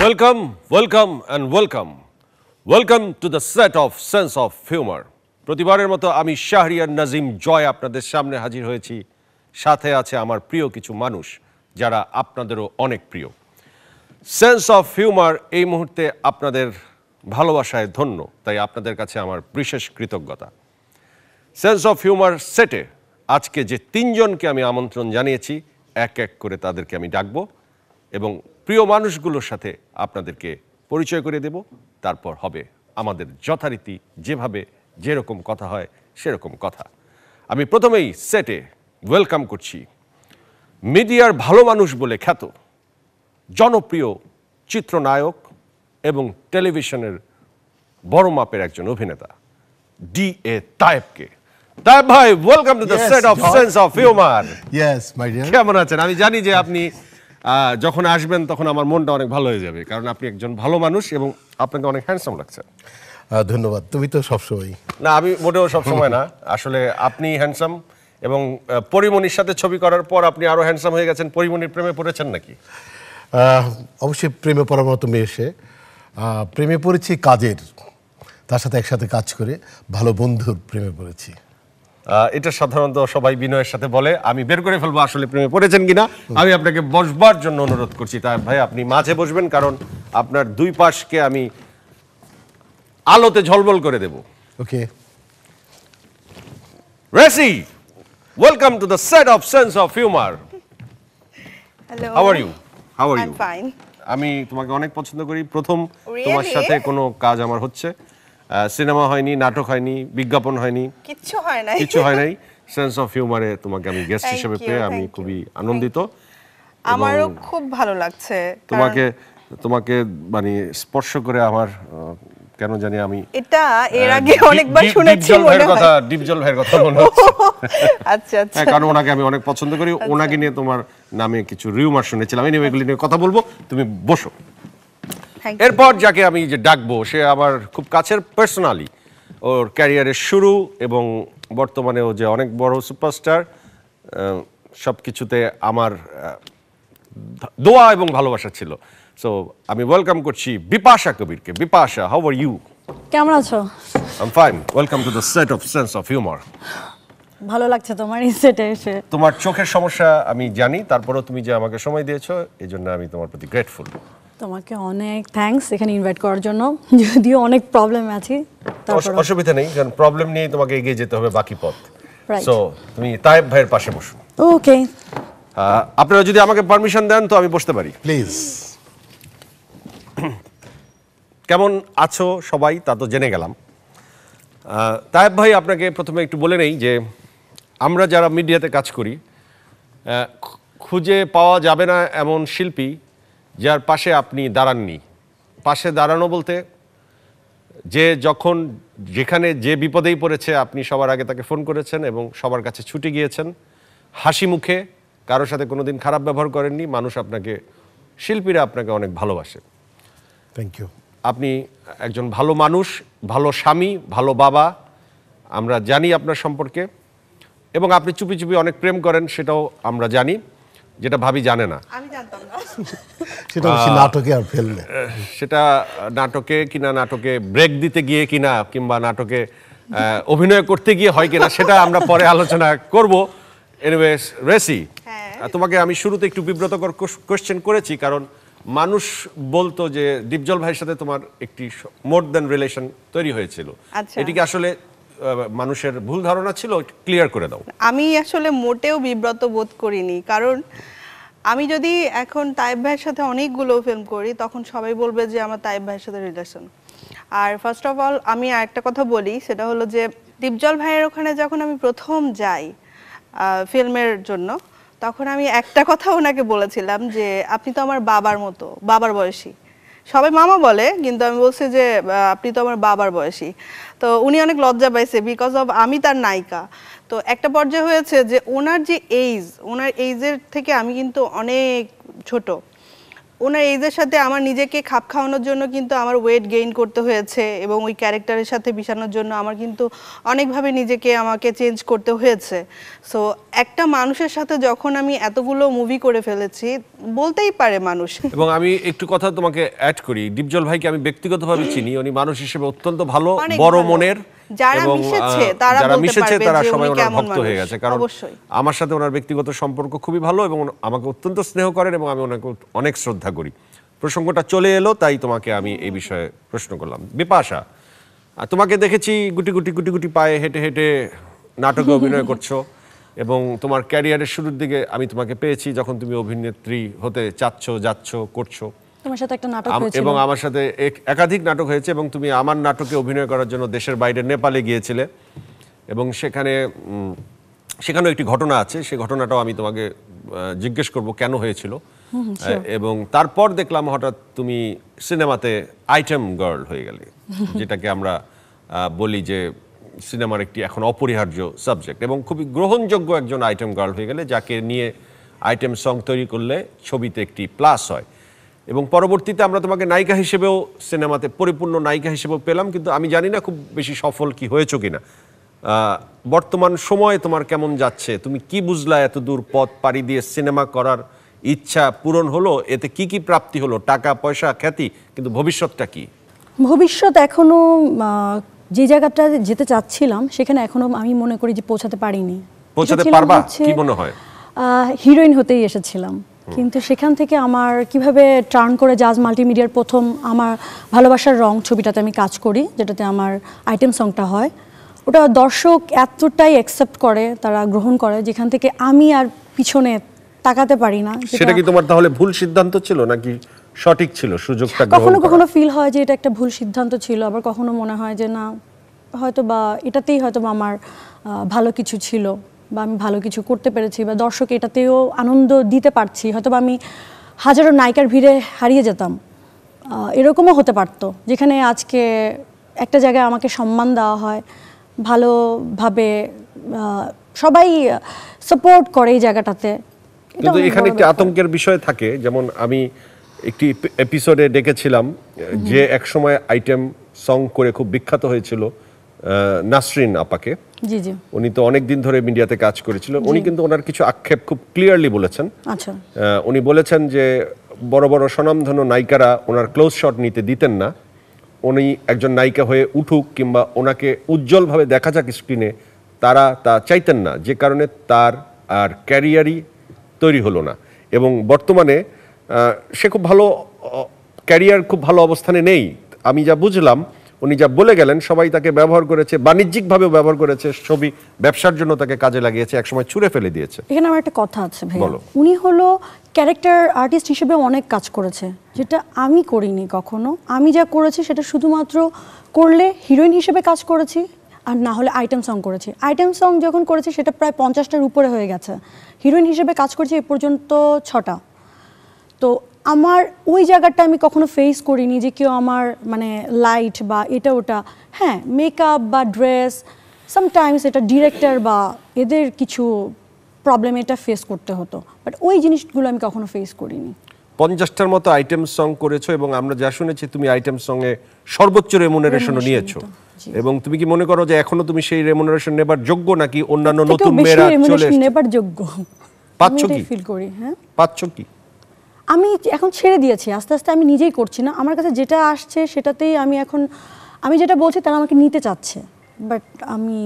Welcome, welcome and welcome. Welcome to the set of Sense of Humor. প্রতিবারের মতো আমি শাহরিয়ার নাজিম জয় আপনাদের সামনে হাজির হয়েছি সাথে আছে আমার প্রিয় কিছু মানুষ যারা আপনাদেরও অনেক প্রিয় সেন্স অফ হিউমার এই মুহূর্তে আপনাদের ভালোবাসায় ধন্য তাই আপনাদের কাছে আমার বিশেষ কৃতজ্ঞতা সেন্স অফ হিউমার সেটে আজকে যে তিনজনকে আমি আমন্ত্রণ জানিয়েছি এক এক করে তাদেরকে আমি ডাকব এবং প্রিয় মানুষগুলোর সাথে আপনাদেরকে পরিচয় করে দেব তারপর হবে আমাদের যথারীতি যেভাবে যেরকম কথা হয় সেরকম কথা আমি প্রথমেই সেটে ওয়েলকাম করছি মিডিয়ার ভালো মানুষ বলে খ্যাত জনপ্রিয় চিত্রনায়ক এবং টেলিভিশনের বড় মাপের একজন অভিনেতা ডি এ তায়েবকে তায়েব ভাই welcome to the set of sense of humour yes my dear কেমন আছেন আমি জানি যে আপনি যখন আসবেন তখন আমার মনটা অনেক ভালো হয়ে যাবে কারণ আপনি একজন ভালো মানুষ এবং আপনাকে অনেক হ্যান্ডসাম লাগছে ধন্যবাদ তুমি তো সবসময় না আমি মোটেও সবসময় না আসলে আপনি হ্যান্ডসাম এবং পরিমণির সাথে ছবি করার পর আপনি আরও হ্যান্ডসাম হয়ে গেছেন পরিমণির প্রেমে পড়েছেন নাকি অবশ্যই প্রেমে পড়ার মতো মেয়ে এসে প্রেমে পড়েছি কাজের তার সাথে একসাথে কাজ করে ভালো বন্ধুর প্রেমে পড়েছি এটা সাধারণত সবাই বিনয়ের সাথে বলে আমি বের করে ফেলবো আসলে প্রেমে পড়েছেন কিনা আমি আপনাকে বসবার জন্য অনুরোধ করছি তাই ভাই আপনি মাঝে বসবেন কারণ আপনার দুই পাশকে আমি আলোতে ঝলমল করে দেব ওকে রেসি welcome to the set of sense of humour how are you how are you আমি তোমাকে অনেক পছন্দ করি প্রথম তোমার সাথে কোনো কাজ আমার হচ্ছে সিনেমা হয়নি নাটক হয়নি বিজ্ঞাপন হয়নি কিচ্ছু হয় নাই কিছু হয় নাই সেন্স অফ হিউমারে তোমাকে আমি গেস্ট হিসেবে পেয়ে আমি খুবই আনন্দিত আমারও খুব ভালো লাগছে তোমাকে তোমাকে মানে স্পর্শ করে আমার কেন জানি আমি এটা এর আগে অনেকবার শুনেছি মনে হয় কথা জল ভাইয়ের কথা মনে আচ্ছা আচ্ছা হ্যাঁ, কারণ ওনাকে আমি অনেক পছন্দ করি আচ্ছা। ওনাকে নিয়ে তোমার নামে কিছু রিউমার শুনেছিলাম এনিওয়ে এগুলি নিয়ে কথা বলবো তুমি বসো এরপর যাকে আমি যে ডাকবো সে আমার খুব কাছের পার্সোনালি ওর ক্যারিয়ারের শুরু এবং বর্তমানে ও যে অনেক বড় সুপারস্টার সব কিছুতে আমার দোয়া এবং ভালোবাসা ছিল সো আমি ওয়েলকাম করছি বিপাশা কবিরকে বিপাশা হাউ আর ইউ কেমন আছো I am fine welcome to the set of sense of humour ভালো লাগছে তোমার এই সেটে এসে তোমার চোখের সমস্যা আমি জানি তারপরেও তুমি যে আমাকে সময় দিয়েছো এজন্য আমি তোমার প্রতি গ্রেটফুল তোমাকে অনেক থ্যাঙ্কস এখানে ইনভাইট করার জন্য যদিও অনেক প্রবলেম আছে অসুবিধা নেই কারণ প্রবলেম নিয়ে তোমাকে এগিয়ে যেতে হবে বাকি পথ সো তুমি তায়েব ভাইয়ের পাশে বসো ওকে আপনারা যদি আমাকে পারমিশন দেন তো আমি বসতে পারি প্লিজ কেমন আছো সবাই তা তো জেনে গেলাম তায়েব ভাই আপনাকে প্রথমে একটু বলে নেই যে আমরা যারা মিডিয়াতে কাজ করি খুঁজে পাওয়া যাবে না এমন শিল্পী যার পাশে আপনি দাঁড়াননি পাশে দাঁড়ানো বলতে যে যখন যেখানে যে বিপদেই পড়েছে আপনি সবার আগে তাকে ফোন করেছেন এবং সবার কাছে ছুটে গিয়েছেন হাসি মুখে কারোর সাথে কোনো দিন খারাপ ব্যবহার করেননি মানুষ আপনাকে শিল্পীরা আপনাকে অনেক ভালোবাসে থ্যাংক ইউ আপনি একজন ভালো মানুষ ভালো স্বামী ভালো বাবা আমরা জানি আপনার সম্পর্কে এবং আপনি চুপি চুপি অনেক প্রেম করেন সেটাও আমরা জানি যেটা ভাবি জানে না সেটা নাটকে কিনা নাটকে ব্রেক দিতে গিয়ে কিনা কিংবা নাটকে অভিনয় করতে গিয়ে হয় কিনা সেটা আমরা পরে আলোচনা করব এনিওয়েস হ্যাঁ। রেসি তোমাকে আমি শুরুতে একটু বিব্রতকর কোশ্চেন করেছি কারণ মানুষ বলতো যে দীপজল ভাইয়ের সাথে তোমার একটি মোর দেন রিলেশন তৈরি হয়েছিল আচ্ছা। এটিকে আসলে মানুষের ভুল ধারণা ছিল ক্লিয়ার করে দাও আমি আসলে মোটেও বিব্রত বোধ করিনি কারণ আমি যদি এখন তাইব ভাইয়ের সাথে অনেকগুলো ফিল্ম করি তখন সবাই বলবে যে আমার তাইব ভাইয়ের সাথে রিলেশন আর ফার্স্ট অফ অল আমি আরেকটা কথা বলি সেটা হলো যে দীপজল ভাইয়ের ওখানে যখন আমি প্রথম যাই ফিল্মের জন্য তখন আমি একটা কথা ওনাকে বলেছিলাম যে আপনি তো আমার বাবার মতো বাবার বয়সী সবাই মামা বলে কিন্তু আমি বলছি যে আপনি তো আমার বাবার বয়সী তো উনি অনেক লজ্জা পাইছে বিকজ অফ আমি তার নায়িকা তো একটা পর্যায়ে হয়েছে যে ওনার যে এইজ ওনার এইজের থেকে আমি কিন্তু অনেক ছোট ওনার এইজের সাথে আমার নিজেকে খাপ খাওয়ানোর জন্য কিন্তু আমার ওয়েট গেইন করতে হয়েছে এবং ওই ক্যারেক্টারের সাথে মিশানোর জন্য আমার কিন্তু অনেকভাবে নিজেকে আমাকে চেঞ্জ করতে হয়েছে সো একটা মানুষের সাথে যখন আমি এতগুলো মুভি করে ফেলেছি বলতেই পারে মানুষ এবং আমি একটু কথা তোমাকে অ্যাড করি ডিপজল ভাইকে আমি ব্যক্তিগতভাবে চিনি উনি মানুষ হিসেবে অত্যন্ত ভালো বড় মনের যারা মিশেছে তারা সবাই ওনার ভক্ত হয়ে গেছে কারণ আমার সাথে ওনার ব্যক্তিগত সম্পর্ক খুবই ভালো এবং আমাকে অত্যন্ত স্নেহ করেন এবং আমি ওনাকে অনেক শ্রদ্ধা করি প্রসঙ্গটা চলে এলো তাই তোমাকে আমি এই বিষয়ে প্রশ্ন করলাম বিপাশা তোমাকে দেখেছি গুটি গুটি গুটি গুটি পায়ে হেঁটে হেঁটে নাটকে অভিনয় করছো এবং তোমার ক্যারিয়ারের শুরুর দিকে আমি তোমাকে পেয়েছি যখন তুমি অভিনেত্রী হতে চাচ্ছ যাচ্ছ করছো এবং আমার সাথে একাধিক নাটক হয়েছে এবং তুমি আমার নাটকে অভিনয় করার জন্য দেশের বাইরে নেপালে গিয়েছিলে এবং সেখানে সেখানেও একটি ঘটনা আছে সেই ঘটনাটাও আমি তোমাকে জিজ্ঞেস করব কেন হয়েছিল এবং তারপর দেখলাম হঠাৎ তুমি সিনেমাতে আইটেম গার্ল হয়ে গেলে যেটাকে আমরা বলি যে সিনেমার একটি এখন অপরিহার্য সাবজেক্ট এবং খুবই গ্রহণযোগ্য একজন আইটেম গার্ল হয়ে গেলে যাকে নিয়ে আইটেম সং তৈরি করলে ছবিতে একটি প্লাস হয় এবং পরবর্তীতে আমরা তোমাকে নায়িকা হিসেবেও সিনেমাতে পরিপূর্ণ নায়িকা হিসেবেও পেলাম কিন্তু আমি জানি না খুব বেশি সফল কি হয়েছো কিনা বর্তমান সময়ে তোমার কেমন যাচ্ছে তুমি কি বুঝলা এত দূর পথ পাড়ি দিয়ে সিনেমা করার ইচ্ছা পূরণ হলো এতে কি কি প্রাপ্তি হলো টাকা পয়সা খ্যাতি কিন্তু ভবিষ্যৎটা কি ভবিষ্যৎ এখনো যে জায়গাটা যেতে চাচ্ছিলাম সেখানে এখনো আমি মনে করি যে পৌঁছাতে পারিনি পৌঁছাতে পারবা কি মনে হয় হিরোইন হতেই এসেছিলাম কিন্তু সেখান থেকে আমার কিভাবে টার্ন করে জাজ মাল্টিমিডিয়ার প্রথম আমার ভালোবাসার রং ছবিটাতে আমি কাজ করি যেটাতে আমার আইটেম সংটা হয় ওটা দর্শক এতটাই অ্যাকসেপ্ট করে তারা গ্রহণ করে যেখান থেকে আমি আর পিছনে তাকাতে পারি না সেটা কি তোমার তাহলে ভুল সিদ্ধান্ত ছিল নাকি সঠিক ছিল সুযোগটা কখনো কখনো ফিল হয় যে এটা একটা ভুল সিদ্ধান্ত ছিল আবার কখনো মনে হয় যে না হয়তো বা এটাতেই হয়তো বা আমার ভালো কিছু ছিল বা আমি ভালো কিছু করতে পেরেছি বা দর্শক এটাতেও আনন্দ দিতে পারছি হয়তো আমি হাজারো নায়িকার ভিড়ে হারিয়ে যেতাম এরকমও হতে পারতো যেখানে আজকে একটা জায়গায় আমাকে সম্মান দেওয়া হয় ভালোভাবে সবাই সাপোর্ট করে এই জায়গাটাতে কিন্তু এখানে একটি আতঙ্কের বিষয় থাকে যেমন আমি একটি এপিসোডে ডেকেছিলাম যে একসময় আইটেম সং করে খুব বিখ্যাত হয়েছিল নাসরিন আপাকে জি জি উনি তো অনেক দিন ধরে মিডিয়াতে কাজ করেছিল উনি কিন্তু ওনার কিছু আক্ষেপ খুব ক্লিয়ারলি বলেছেন আচ্ছা উনি বলেছেন যে বড় বড় স্বনামধন্য নায়িকারা ওনার ক্লোজ শট নিতে দিতেন না উনি একজন নায়িকা হয়ে উঠুক কিংবা ওনাকে উজ্জ্বলভাবে দেখা যাক স্ক্রিনে তারা তা চাইতেন না যে কারণে তার আর ক্যারিয়ারই তৈরি হলো না এবং বর্তমানে সে খুব ভালো ক্যারিয়ার খুব ভালো অবস্থানে নেই আমি যা বুঝলাম উনি যা বলে গেলেন সবাই তাকে ব্যবহার করেছে বাণিজ্যিকভাবে ব্যবহার করেছে ছবি ব্যবসার জন্য তাকে কাজে লাগিয়েছে একসময় ছুঁড়ে ফেলে দিয়েছে এখানে আমার একটা কথা আছে ভাই উনি হলো ক্যারেক্টার আর্টিস্ট হিসেবে অনেক কাজ করেছে যেটা আমি করিনি কখনো আমি যা করেছি সেটা শুধুমাত্র করলে হিরোইন হিসেবে কাজ করেছি আর না হলে আইটেম সং করেছি আইটেম সং যখন করেছি সেটা প্রায় পঞ্চাশটার উপরে হয়ে গেছে হিরোইন হিসেবে কাজ করেছি এ পর্যন্ত ছটা তো আমার ওই জায়গাটা আমি কখনো ফেস করিনি যে কেউ আমার মানে লাইট বা এটা ওটা হ্যাঁ মেকআপ বা ড্রেস সামটাইমস এটা ডিরেক্টর বা এদের কিছু প্রবলেম এটা ফেস করতে হতো বাট ওই জিনিসগুলো আমি কখনো ফেস করিনি পঞ্চাশটার মতো আইটেম সং করেছো এবং আমরা যা শুনেছি তুমি আইটেম সঙ্গে সর্বোচ্চ রেমুনারেশনও নিয়েছো এবং তুমি কি মনে করো যে এখনো তুমি সেই রেমুনারেশন নেবার যোগ্য নাকি অন্যান্য নতুন মেয়েরা চলে নেবার যোগ্য পাচ্ছ কি ফিল করি হ্যাঁ পাচ্ছ কি আমি এখন ছেড়ে দিয়েছি আস্তে আস্তে আমি নিজেই করছি না আমার কাছে যেটা আসছে সেটাতেই আমি এখন আমি যেটা বলছি তারা আমাকে নিতে চাচ্ছে বাট আমি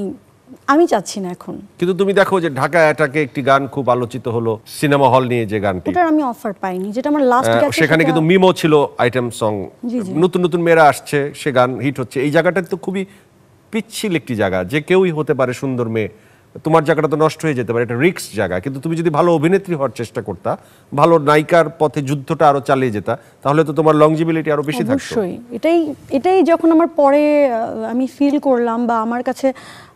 আমি চাচ্ছি না এখন কিন্তু তুমি দেখো যে ঢাকা এটাকে একটি গান খুব আলোচিত হলো সিনেমা হল নিয়ে যে গানটি ওটার আমি অফার পাইনি যেটা আমার লাস্ট গেছে সেখানে কিন্তু মিমো ছিল আইটেম সং নতুন নতুন মেয়েরা আসছে সে গান হিট হচ্ছে এই জায়গাটা তো খুবই পিচ্ছিল একটি জায়গা যে কেউই হতে পারে সুন্দর মেয়ে তোমার জায়গাটা তো নষ্ট হয়ে যেতে পারে এটা রিক্স জায়গা কিন্তু তুমি যদি ভালো অভিনেত্রী হওয়ার চেষ্টা করতা ভালো নায়িকার পথে যুদ্ধটা আরো চালিয়ে যেতা তাহলে তো তোমার লংজিবিলিটি আরো বেশি থাকতো অবশ্যই এটাই এটাই যখন আমার পরে আমি ফিল করলাম বা আমার কাছে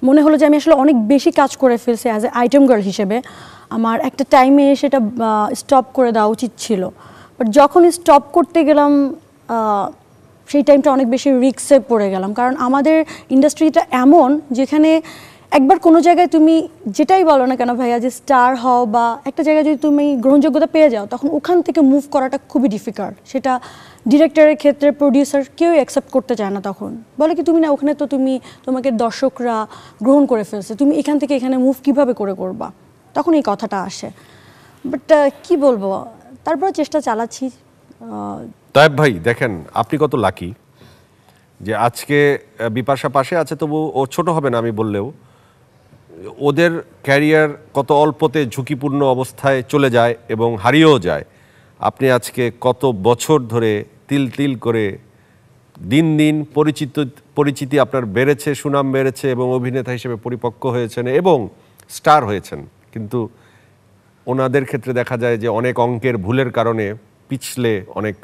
মনে হলো যে আমি আসলে অনেক বেশি কাজ করে ফেলছি অ্যাজ এ আইটেম গার্ল হিসেবে আমার একটা টাইমে সেটা স্টপ করে দেওয়া উচিত ছিল বাট যখন স্টপ করতে গেলাম সেই টাইমটা অনেক বেশি রিক্সে পড়ে গেলাম কারণ আমাদের ইন্ডাস্ট্রিটা এমন যেখানে একবার কোনো জায়গায় তুমি যেটাই বলো না কেন ভাইয়া যে স্টার হও বা একটা জায়গায় যদি তুমি গ্রহণযোগ্যতা পেয়ে যাও তখন ওখান থেকে মুভ করাটা খুবই ডিফিকাল্ট সেটা ডিরেক্টরের ক্ষেত্রে প্রডিউসার কেউ অ্যাকসেপ্ট করতে চায় না তখন বলে কি তুমি না ওখানে তো তুমি তোমাকে দর্শকরা গ্রহণ করে ফেলছে তুমি এখান থেকে এখানে মুভ কিভাবে করে করবা তখন এই কথাটা আসে বাট কি বলবো তারপর চেষ্টা চালাচ্ছি তাইব ভাই দেখেন আপনি কত লাকি যে আজকে বিপাশা পাশে আছে তবু ও ছোট হবে না আমি বললেও ওদের ক্যারিয়ার কত অল্পতে ঝুঁকিপূর্ণ অবস্থায় চলে যায় এবং হারিয়েও যায় আপনি আজকে কত বছর ধরে তিল তিল করে দিন দিন পরিচিত পরিচিতি আপনার বেড়েছে সুনাম বেড়েছে এবং অভিনেতা হিসেবে পরিপক্ক হয়েছেন এবং স্টার হয়েছেন কিন্তু ওনাদের ক্ষেত্রে দেখা যায় যে অনেক অঙ্কের ভুলের কারণে পিছলে অনেক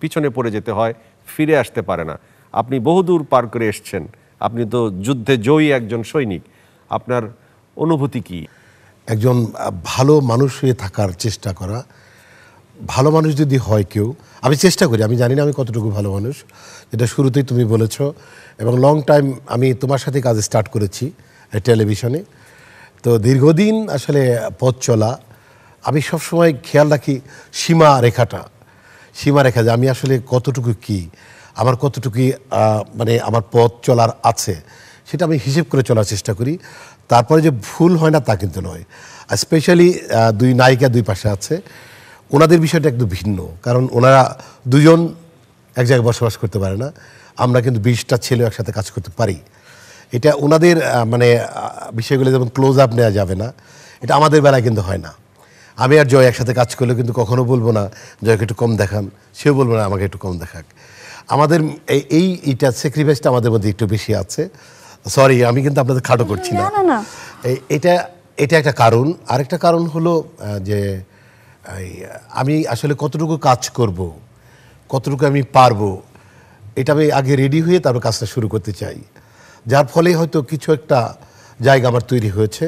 পিছনে পড়ে যেতে হয় ফিরে আসতে পারে না আপনি বহুদূর পার করে এসছেন আপনি তো যুদ্ধে জয়ী একজন সৈনিক আপনার অনুভূতি কি একজন ভালো মানুষ হয়ে থাকার চেষ্টা করা ভালো মানুষ যদি হয় কেউ আমি চেষ্টা করি আমি জানি না আমি কতটুকু ভালো মানুষ যেটা শুরুতেই তুমি বলেছ এবং লং টাইম আমি তোমার সাথে কাজ স্টার্ট করেছি টেলিভিশনে তো দীর্ঘদিন আসলে পথ চলা আমি সবসময় খেয়াল রাখি সীমা রেখাটা সীমা রেখা যে আমি আসলে কতটুকু কি আমার কতটুকু মানে আমার পথ চলার আছে সেটা আমি হিসেব করে চলার চেষ্টা করি তারপরে যে ভুল হয় না তা কিন্তু নয় স্পেশালি দুই নায়িকা দুই পাশে আছে ওনাদের বিষয়টা একটু ভিন্ন কারণ ওনারা দুজন এক জায়গায় বসবাস করতে পারে না আমরা কিন্তু বিশটা ছেলে একসাথে কাজ করতে পারি এটা ওনাদের মানে বিষয়গুলো যেমন ক্লোজ আপ নেওয়া যাবে না এটা আমাদের বেলায় কিন্তু হয় না আমি আর জয় একসাথে কাজ করলে কিন্তু কখনো বলবো না জয়কে একটু কম দেখান সেও বলবো না আমাকে একটু কম দেখাক আমাদের এই এইটা স্যাক্রিফাইসটা আমাদের মধ্যে একটু বেশি আছে সরি আমি কিন্তু আপনাদের খাটো করছি না এটা এটা একটা কারণ আরেকটা কারণ হলো যে আমি আসলে কতটুকু কাজ করব কতটুকু আমি পারবো এটা আমি আগে রেডি হয়ে তারপর কাজটা শুরু করতে চাই যার ফলে হয়তো কিছু একটা জায়গা আমার তৈরি হয়েছে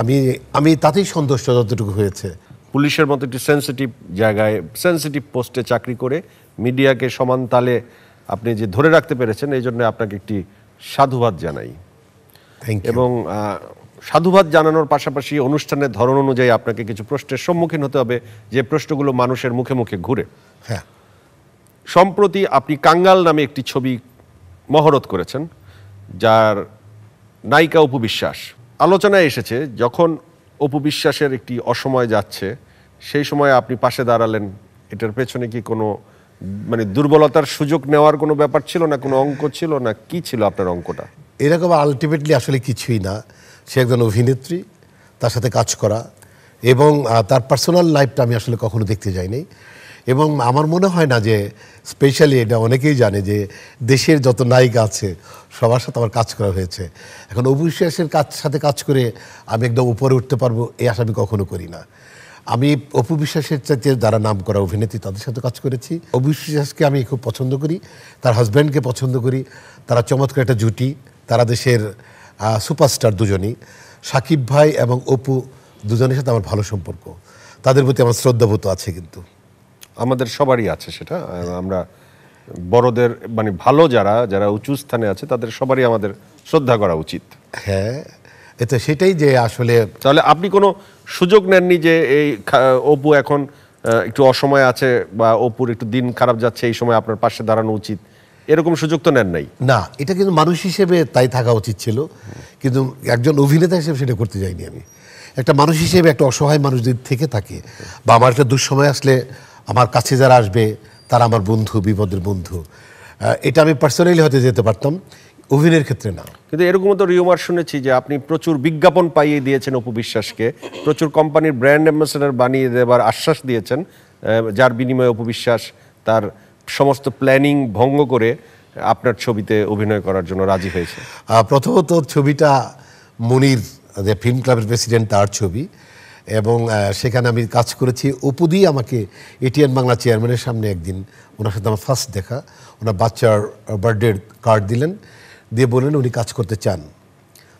আমি আমি তাতেই সন্তুষ্ট যতটুকু হয়েছে পুলিশের মতো একটি সেন্সিটিভ জায়গায় সেন্সিটিভ পোস্টে চাকরি করে মিডিয়াকে সমান তালে আপনি যে ধরে রাখতে পেরেছেন এই জন্য আপনাকে একটি সাধুবাদ জানাই এবং সাধুবাদ জানানোর পাশাপাশি অনুষ্ঠানের ধরন অনুযায়ী আপনাকে কিছু প্রশ্নের সম্মুখীন হতে হবে যে প্রশ্নগুলো মানুষের মুখে মুখে ঘুরে হ্যাঁ সম্প্রতি আপনি কাঙ্গাল নামে একটি ছবি মহরত করেছেন যার নায়িকা অপু বিশ্বাস আলোচনায় এসেছে যখন অপু বিশ্বাসের একটি অসময় যাচ্ছে সেই সময় আপনি পাশে দাঁড়ালেন এটার পেছনে কি কোনো মানে দুর্বলতার সুযোগ নেওয়ার কোনো ব্যাপার ছিল না কোনো অঙ্ক ছিল না কি ছিল আপনার অঙ্কটা এরকম আলটিমেটলি আসলে কিছুই না সে একজন অভিনেত্রী তার সাথে কাজ করা এবং তার পার্সোনাল লাইফটা আমি আসলে কখনো দেখতে যাইনি এবং আমার মনে হয় না যে স্পেশালি এটা অনেকেই জানে যে দেশের যত নায়িকা আছে সবার সাথে আমার কাজ করা হয়েছে এখন অবিশ্বাসের কাজ সাথে কাজ করে আমি একদম উপরে উঠতে পারবো এই আশা আমি কখনো করি না আমি অপু বিশ্বাসের চাইতে যারা নাম করা অভিনেত্রী তাদের সাথে কাজ করেছি অপু বিশ্বাসকে আমি খুব পছন্দ করি তার হাজব্যান্ডকে পছন্দ করি তারা চমৎকার একটা জুটি তারা দেশের সুপারস্টার দুজনই সাকিব ভাই এবং অপু দুজনের সাথে আমার ভালো সম্পর্ক তাদের প্রতি আমার শ্রদ্ধাবোধ আছে কিন্তু আমাদের সবারই আছে সেটা আমরা বড়দের মানে ভালো যারা যারা উঁচু স্থানে আছে তাদের সবারই আমাদের শ্রদ্ধা করা উচিত হ্যাঁ এতে সেটাই যে আসলে তাহলে আপনি কোনো সুযোগ নেননি যে এই অপু এখন একটু অসময় আছে বা অপুর একটু দিন খারাপ যাচ্ছে এই সময় আপনার পাশে দাঁড়ানো উচিত এরকম সুযোগ তো নেন নাই না এটা কিন্তু মানুষ হিসেবে তাই থাকা উচিত ছিল কিন্তু একজন অভিনেতা হিসেবে সেটা করতে যাইনি আমি একটা মানুষ হিসেবে একটা অসহায় মানুষ যদি থেকে থাকে বা আমার একটা দুঃসময় আসলে আমার কাছে যারা আসবে তারা আমার বন্ধু বিপদের বন্ধু এটা আমি পার্সোনালি হয়তো যেতে পারতাম অভিনয়ের ক্ষেত্রে না কিন্তু এরকম তো রিউমার শুনেছি যে আপনি প্রচুর বিজ্ঞাপন পাইয়ে দিয়েছেন অপু বিশ্বাসকে প্রচুর কোম্পানির ব্র্যান্ড অ্যাম্বাসেডার বানিয়ে দেবার আশ্বাস দিয়েছেন যার বিনিময়ে অপু বিশ্বাস তার সমস্ত প্ল্যানিং ভঙ্গ করে আপনার ছবিতে অভিনয় করার জন্য রাজি হয়েছে প্রথমত ছবিটা মনির যে ফিল্ম ক্লাবের প্রেসিডেন্ট তার ছবি এবং সেখানে আমি কাজ করেছি অপুদি আমাকে এটিএন বাংলা চেয়ারম্যানের সামনে একদিন ওনার সাথে আমার ফার্স্ট দেখা ওনার বাচ্চার বার্থডের কার্ড দিলেন দিয়ে বললেন উনি কাজ করতে চান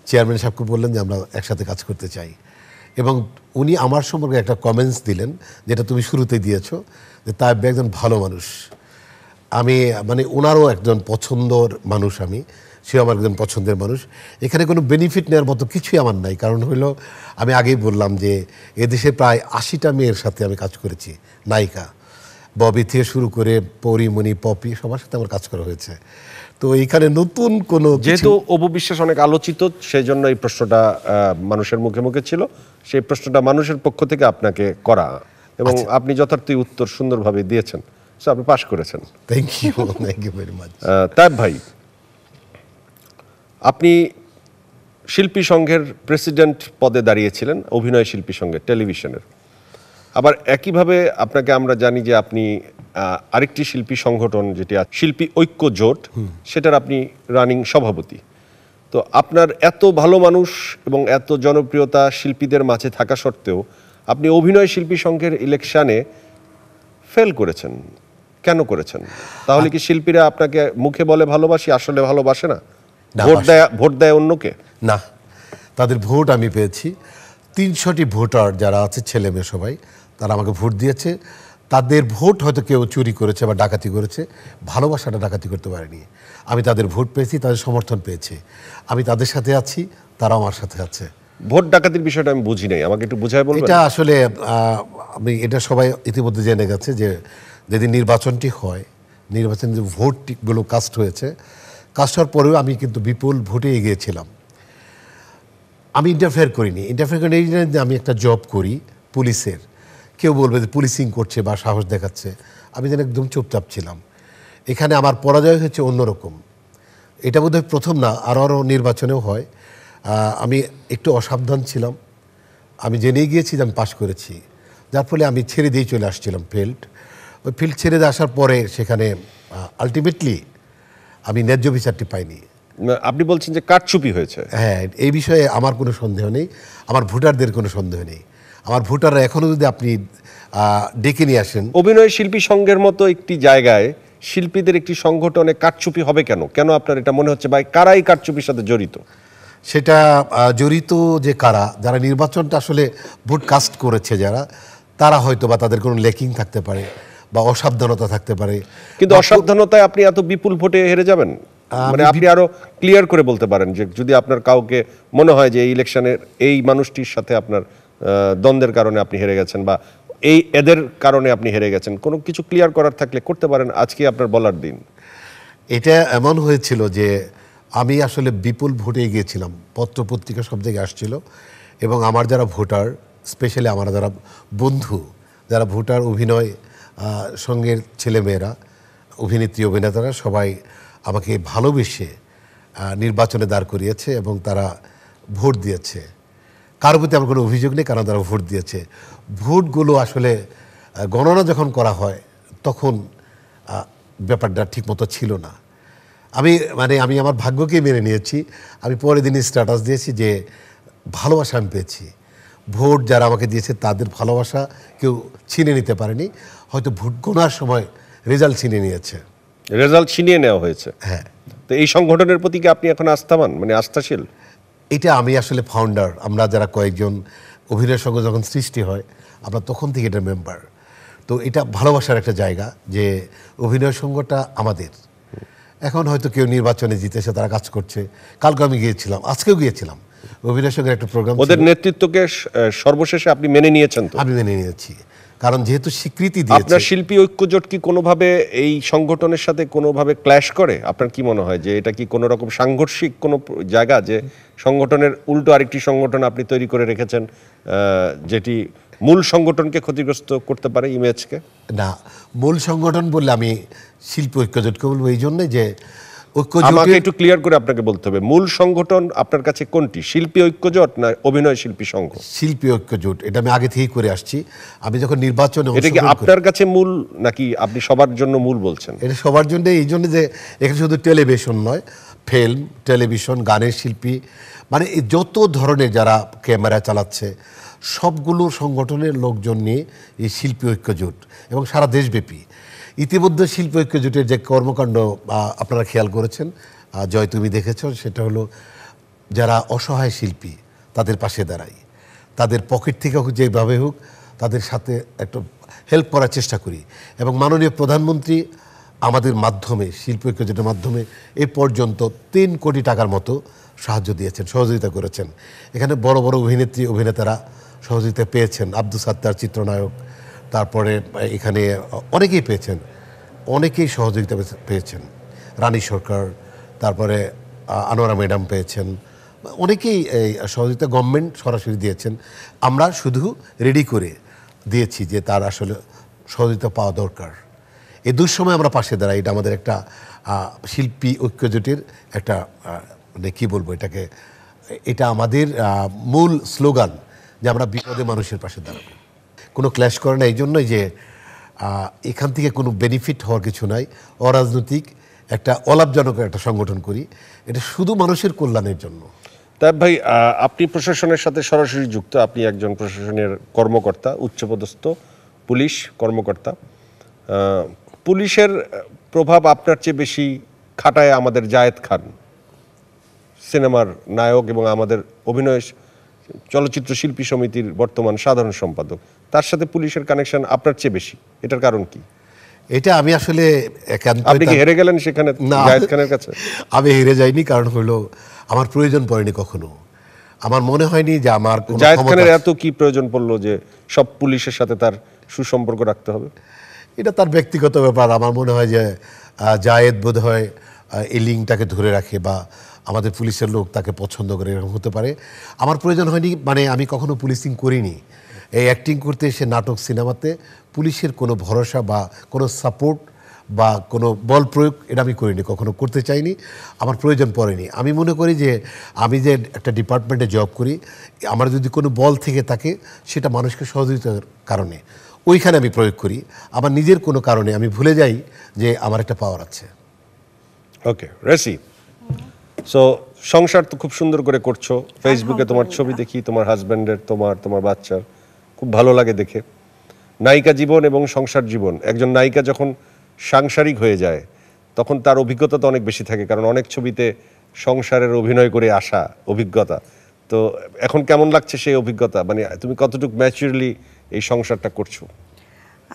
চেয়ারম্যান সাহেবকে বললেন যে আমরা একসাথে কাজ করতে চাই এবং উনি আমার সম্পর্কে একটা কমেন্টস দিলেন যেটা তুমি শুরুতে দিয়েছো যে তার একজন ভালো মানুষ আমি মানে ওনারও একজন পছন্দর মানুষ আমি সেও আমার একজন পছন্দের মানুষ এখানে কোনো বেনিফিট নেওয়ার মতো কিছুই আমার নাই কারণ হলো আমি আগেই বললাম যে এদেশে প্রায় আশিটা মেয়ের সাথে আমি কাজ করেছি নায়িকা ববি থেকে শুরু করে পরিমণি পপি সবার সাথে আমার কাজ করা হয়েছে তো এখানে নতুন কোনো যেহেতু অপবিশ্বাস অনেক আলোচিত সেই জন্য এই প্রশ্নটা মানুষের মুখে মুখে ছিল সেই প্রশ্নটা মানুষের পক্ষ থেকে আপনাকে করা এবং আচ্ছা। আপনি যথার্থই উত্তর সুন্দরভাবে দিয়েছেন সো আপনি পাশ করেছেন thank you thank you very much Taib ভাই আপনি শিল্পী সংঘের প্রেসিডেন্ট পদে দাঁড়িয়েছিলেন অভিনয় শিল্পী সংঘের টেলিভিশনের আবার একইভাবে আপনাকে আমরা জানি যে আপনি আরেকটি শিল্পী সংগঠন যেটি শিল্পী ঐক্য জোট সেটার আপনি রানিং সভাপতি তো আপনার এত ভালো মানুষ এবং এত জনপ্রিয়তা শিল্পীদের মাঝে থাকা সত্ত্বেও আপনি অভিনয় শিল্পী সংঘের ইলেকশানে ফেল করেছেন কেন করেছেন তাহলে কি শিল্পীরা আপনাকে মুখে বলে ভালোবাসি আসলে ভালোবাসে না ভোট দেয় ভোট দেয় অন্যকে না তাদের ভোট আমি পেয়েছি তিনশোটি ভোটার যারা আছে ছেলেমেয়ে সবাই তারা আমাকে ভোট দিয়েছে তাদের ভোট হয়তো কেউ চুরি করেছে বা ডাকাতি করেছে ভালোবাসাটা ডাকাতি করতে পারেনি আমি তাদের ভোট পেয়েছি তাদের সমর্থন পেয়েছি আমি তাদের সাথে আছি তারা আমার সাথে আছে ভোট ডাকাতির বিষয়টা আমি বুঝি নাই আমাকে একটু বুঝাই বলবেন এটা আসলে আমি এটা সবাই ইতিমধ্যে জেনে গেছে যে যদি নির্বাচনটি হয় নির্বাচনে যে ভোটগুলো কাস্ট হয়েছে কাস্ট হওয়ার পরেও আমি কিন্তু বিপুল ভোটে এগিয়েছিলাম আমি ইন্টারফেয়ার করিনি ইন্টারফেয়ার করিনি মানে আমি একটা জব করি পুলিশের কেউ বলবে যে পুলিশিং করছে বা সাহস দেখাচ্ছে আমি যেন একদম চুপচাপ ছিলাম এখানে আমার পরাজয় হয়েছে অন্যরকম এটা বোধহয় প্রথম না আরও আরও নির্বাচনেও হয় আমি একটু অসাবধান ছিলাম আমি জেনে গিয়েছি যে আমি পাশ করেছি যার ফলে আমি ছেড়ে দিয়ে চলে আসছিলাম ফিল্ড ওই ফিল্ড ছেড়ে দিয়ে আসার পরে সেখানে আলটিমেটলি আমি ন্যায্য বিচারটি পাইনি আপনি বলছেন যে কাটচুপি হয়েছে হ্যাঁ এই বিষয়ে আমার কোনো সন্দেহ নেই আমার ভোটারদের কোনো সন্দেহ নেই আমার ভোটাররা এখনও যদি আপনি ডেকে নিয়ে আসেন অভিনয় শিল্পী সংঘের মতো একটি জায়গায় শিল্পীদের একটি সংগঠনে কারচুপি হবে কেন কেন আপনার এটা মনে হচ্ছে ভাই কারাই কারচুপির সাথে জড়িত সেটা জড়িত যে কারা যারা নির্বাচনটা আসলে ভোটকাস্ট করেছে যারা তারা হয়তো বা তাদের কোনো লেকিং থাকতে পারে বা অসাবধানতা থাকতে পারে কিন্তু অসাবধানতায় আপনি এত বিপুল ভোটে হেরে যাবেন মানে আপনি আরো ক্লিয়ার করে বলতে পারেন যে যদি আপনার কাউকে মনে হয় যে এই ইলেকশনের এই মানুষটির সাথে আপনার দ্বন্দ্বের কারণে আপনি হেরে গেছেন বা এই এদের কারণে আপনি হেরে গেছেন কোনো কিছু ক্লিয়ার করার থাকলে করতে পারেন আজকে আপনার বলার দিন এটা এমন হয়েছিল যে আমি আসলে বিপুল ভোটে গিয়েছিলাম পত্রপত্রিকা সব জায়গায় আসছিল এবং আমার যারা ভোটার স্পেশালি আমার যারা বন্ধু যারা ভোটার অভিনয় সঙ্গের ছেলেমেয়েরা অভিনেত্রী অভিনেতারা সবাই আমাকে ভালোবেসে নির্বাচনে দাঁড় করিয়েছে এবং তারা ভোট দিয়েছে কারোর প্রতি আমার কোনো অভিযোগ নেই কারণ তারা ভোট দিয়েছে ভোটগুলো আসলে গণনা যখন করা হয় তখন ব্যাপারটা ঠিকমতো ছিল না আমি মানে আমি আমার ভাগ্যকেই মেনে নিয়েছি আমি পরের দিনই স্ট্যাটাস দিয়েছি যে ভালোবাসা আমি পেয়েছি ভোট যারা আমাকে দিয়েছে তাদের ভালোবাসা কেউ ছিনে নিতে পারেনি হয়তো ভোট গোনার সময় রেজাল্ট ছিনে নিয়েছে রেজাল্ট ছিনিয়ে নেওয়া হয়েছে হ্যাঁ তো এই সংগঠনের প্রতি কি আপনি এখন আস্থাবান মানে আস্থাশীল এটা আমি আসলে ফাউন্ডার আমরা যারা কয়েকজন অভিনয়ের সঙ্গে যখন সৃষ্টি হয় আমরা তখন থেকে এটা মেম্বার তো এটা ভালোবাসার একটা জায়গা যে অভিনয় সঙ্গটা আমাদের এখন হয়তো কেউ নির্বাচনে জিতেছে তারা কাজ করছে কালকে আমি গিয়েছিলাম আজকেও গিয়েছিলাম অভিনয় সঙ্গে একটা প্রোগ্রাম ওদের নেতৃত্বকে সর্বশেষে আপনি মেনে নিয়েছেন আমি মেনে নিয়েছি কারণ যেহেতু স্বীকৃতি দিয়েছে আপনার শিল্পী জোট কি কোনোভাবে এই সংগঠনের সাথে কোনোভাবে ক্ল্যাশ করে আপনার কি মনে হয় যে এটা কি কোনো রকম সাংঘর্ষিক কোনো জায়গা যে সংগঠনের উল্টো আরেকটি সংগঠন আপনি তৈরি করে রেখেছেন যেটি মূল সংগঠনকে ক্ষতিগ্রস্ত করতে পারে ইমেজকে না মূল সংগঠন বললে আমি শিল্প ঐক্যজোটকে বলবো এই জন্যে যে আমাকে একটু ক্লিয়ার করে আপনাকে বলতে হবে মূল সংগঠন আপনার কাছে কোনটি শিল্পী ঐক্য জোট না অভিনয় শিল্পী সংঘ শিল্পী ঐক্য জোট এটা আমি আগে থেকেই করে আসছি আমি যখন নির্বাচনে এটা কি আপনার কাছে মূল নাকি আপনি সবার জন্য মূল বলছেন এটা সবার জন্য এই জন্য যে এখানে শুধু টেলিভিশন নয় ফিল্ম টেলিভিশন গানের শিল্পী মানে যত ধরনের যারা ক্যামেরা চালাচ্ছে সবগুলো সংগঠনের লোকজন নিয়ে এই শিল্পী ঐক্য জোট এবং সারা দেশব্যাপী ইতিমধ্যে শিল্প ঐক্য জোটের যে কর্মকাণ্ড আপনারা খেয়াল করেছেন জয় তুমি দেখেছ সেটা হলো যারা অসহায় শিল্পী তাদের পাশে দাঁড়াই তাদের পকেট থেকে হোক যেভাবে হোক তাদের সাথে একটা হেল্প করার চেষ্টা করি এবং মাননীয় প্রধানমন্ত্রী আমাদের মাধ্যমে শিল্প ঐক্যজোটের মাধ্যমে এ পর্যন্ত তিন কোটি টাকার মতো সাহায্য দিয়েছেন সহযোগিতা করেছেন এখানে বড় বড় অভিনেত্রী অভিনেতারা সহযোগিতা পেয়েছেন আব্দুল সাত্তার চিত্রনায়ক তারপরে এখানে অনেকেই পেয়েছেন অনেকেই সহযোগিতা পেয়েছেন রানী সরকার তারপরে আনোয়ারা ম্যাডাম পেয়েছেন অনেকেই এই সহযোগিতা গভর্নমেন্ট সরাসরি দিয়েছেন আমরা শুধু রেডি করে দিয়েছি যে তার আসলে সহযোগিতা পাওয়া দরকার এই দুঃসময় আমরা পাশে দাঁড়াই এটা আমাদের একটা শিল্পী ঐক্য একটা মানে কী বলবো এটাকে এটা আমাদের মূল স্লোগান যে আমরা বিপদে মানুষের পাশে দাঁড়াবো কোনো ক্ল্যাশ করে না এই জন্যই যে এখান থেকে কোনো বেনিফিট হওয়ার কিছু নাই অরাজনৈতিক একটা অলাভজনক একটা সংগঠন করি এটা শুধু মানুষের কল্যাণের জন্য তাই ভাই আপনি প্রশাসনের সাথে সরাসরি যুক্ত আপনি একজন প্রশাসনের কর্মকর্তা উচ্চপদস্থ পুলিশ কর্মকর্তা পুলিশের প্রভাব আপনার চেয়ে বেশি খাটায় আমাদের জায়েদ খান সিনেমার নায়ক এবং আমাদের অভিনয় চলচ্চিত্র শিল্পী সমিতির বর্তমান সাধারণ সম্পাদক তার সাথে পুলিশের কানেকশন আপনার চেয়ে বেশি এটার কারণ কি এটা আমি আসলে আপনি কি হেরে গেলেন সেখানে জায়েদ খানের কাছে আমি হেরে যাইনি কারণ হলো আমার প্রয়োজন পড়েনি কখনো আমার মনে হয়নি যে আমার জায়দ খানের এত কি প্রয়োজন পড়লো যে সব পুলিশের সাথে তার সুসম্পর্ক রাখতে হবে এটা তার ব্যক্তিগত ব্যাপার আমার মনে হয় যে জায়েদ বোধ হয় এই লিঙ্কটাকে ধরে রাখে বা আমাদের পুলিশের লোক তাকে পছন্দ করে এরকম হতে পারে আমার প্রয়োজন হয়নি মানে আমি কখনো পুলিশিং করিনি এই অ্যাক্টিং করতে এসে নাটক সিনেমাতে পুলিশের কোনো ভরসা বা কোনো সাপোর্ট বা কোনো বল প্রয়োগ এটা আমি করিনি কখনো করতে চাইনি আমার প্রয়োজন পড়েনি আমি মনে করি যে আমি যে একটা ডিপার্টমেন্টে জব করি আমার যদি কোনো বল থেকে থাকে সেটা মানুষকে সহযোগিতার কারণে ওইখানে আমি প্রয়োগ করি আমার নিজের কোনো কারণে আমি ভুলে যাই যে আমার একটা পাওয়ার আছে ওকে রেসি সো সংসার তো খুব সুন্দর করে করছো ফেসবুকে হ্যাঁ, তোমার ছবি দেখি তোমার হাজব্যান্ডের তোমার তোমার বাচ্চার খুব ভালো লাগে দেখে নায়িকা জীবন এবং সংসার জীবন একজন নায়িকা যখন সাংসারিক হয়ে যায় তখন তার অভিজ্ঞতা তো অনেক বেশি থাকে কারণ অনেক ছবিতে সংসারের অভিনয় করে আসা অভিজ্ঞতা তো এখন কেমন লাগছে সেই অভিজ্ঞতা মানে তুমি কতটুকু ম্যাচিউরলি এই সংসারটা করছো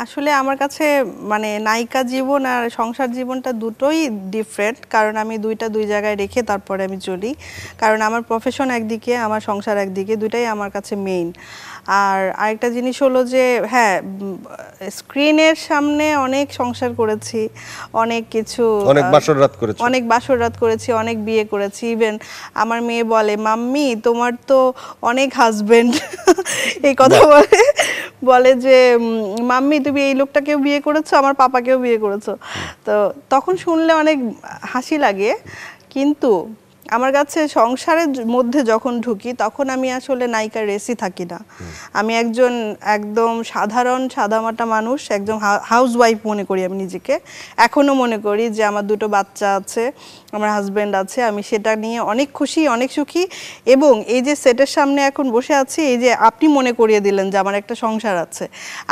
আসলে আমার কাছে মানে নায়িকা জীবন আর সংসার জীবনটা দুটোই ডিফারেন্ট কারণ আমি দুইটা দুই জায়গায় রেখে তারপরে আমি চলি কারণ আমার প্রফেশন একদিকে আমার সংসার একদিকে দুইটাই আমার কাছে মেইন আর আরেকটা জিনিস হলো যে হ্যাঁ স্ক্রিনের সামনে অনেক সংসার করেছি অনেক কিছু অনেক বাসর রাত করেছি অনেক বাসর রাত করেছি অনেক বিয়ে করেছি ইভেন আমার মেয়ে বলে মাম্মি তোমার তো অনেক হাজবেন্ড এই কথা বলে বলে যে মাম্মি তুমি এই লোকটাকেও বিয়ে করেছো আমার পাপাকেও বিয়ে করেছো তো তখন শুনলে অনেক হাসি লাগে কিন্তু আমার কাছে সংসারের মধ্যে যখন ঢুকি তখন আমি আসলে নায়িকার রেসি থাকি না আমি একজন একদম সাধারণ সাদামাটা মানুষ একদম হাউস ওয়াইফ মনে করি আমি নিজেকে এখনও মনে করি যে আমার দুটো বাচ্চা আছে আমার হাজব্যান্ড আছে আমি সেটা নিয়ে অনেক খুশি অনেক সুখী এবং এই যে সেটের সামনে এখন বসে আছি এই যে আপনি মনে করিয়ে দিলেন যে আমার একটা সংসার আছে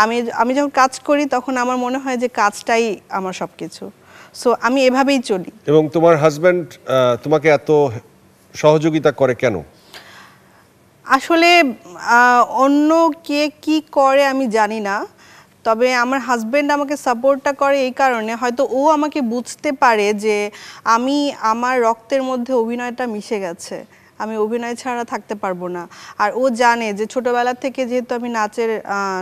আমি আমি যখন কাজ করি তখন আমার মনে হয় যে কাজটাই আমার সব কিছু সো আমি এভাবেই চলি এবং তোমার হাজব্যান্ড তোমাকে এত সহযোগিতা করে কেন আসলে অন্য কে কি করে আমি জানি না তবে আমার হাজব্যান্ড আমাকে সাপোর্টটা করে এই কারণে হয়তো ও আমাকে বুঝতে পারে যে আমি আমার রক্তের মধ্যে অভিনয়টা মিশে গেছে আমি অভিনয় ছাড়া থাকতে পারবো না আর ও জানে যে ছোটবেলা থেকে যেহেতু আমি নাচের